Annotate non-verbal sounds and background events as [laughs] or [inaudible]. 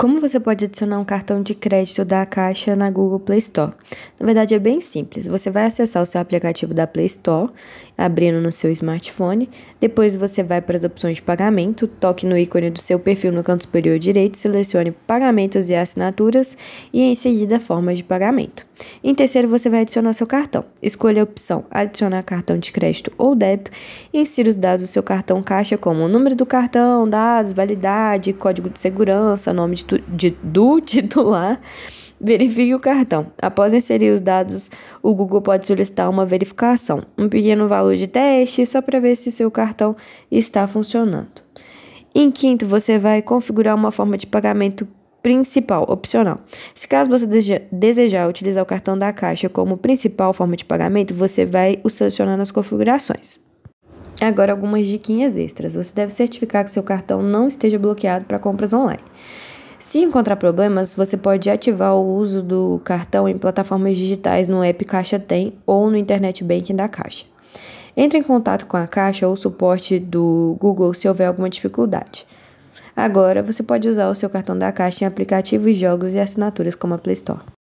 Como você pode adicionar um cartão de crédito da Caixa na Google Play Store? Na verdade, é bem simples. Você vai acessar o seu aplicativo da Play Store, abrindo no seu smartphone. Depois, você vai para as opções de pagamento, toque no ícone do seu perfil no canto superior direito, selecione Pagamentos e Assinaturas e, em seguida, Formas de Pagamento. Em terceiro, você vai adicionar seu cartão. Escolha a opção Adicionar cartão de crédito ou débito e insira os dados do seu cartão caixa, como o número do cartão, dados, validade, código de segurança, nome de de, do [laughs] titular verifique o cartão. Após inserir os dados, o Google pode solicitar uma verificação, um pequeno valor de teste só para ver se seu cartão está funcionando. Em quinto, você vai configurar uma forma de pagamento principal, opcional. Se caso você desejar utilizar o cartão da Caixa como principal forma de pagamento, você vai o selecionar nas configurações. Agora algumas diquinhas extras. Você deve certificar que seu cartão não esteja bloqueado para compras online. Se encontrar problemas, você pode ativar o uso do cartão em plataformas digitais no app Caixa Tem ou no Internet Banking da Caixa. Entre em contato com a Caixa ou o suporte do Google se houver alguma dificuldade. Agora, você pode usar o seu cartão da Caixa em aplicativos, jogos e assinaturas como a Play Store.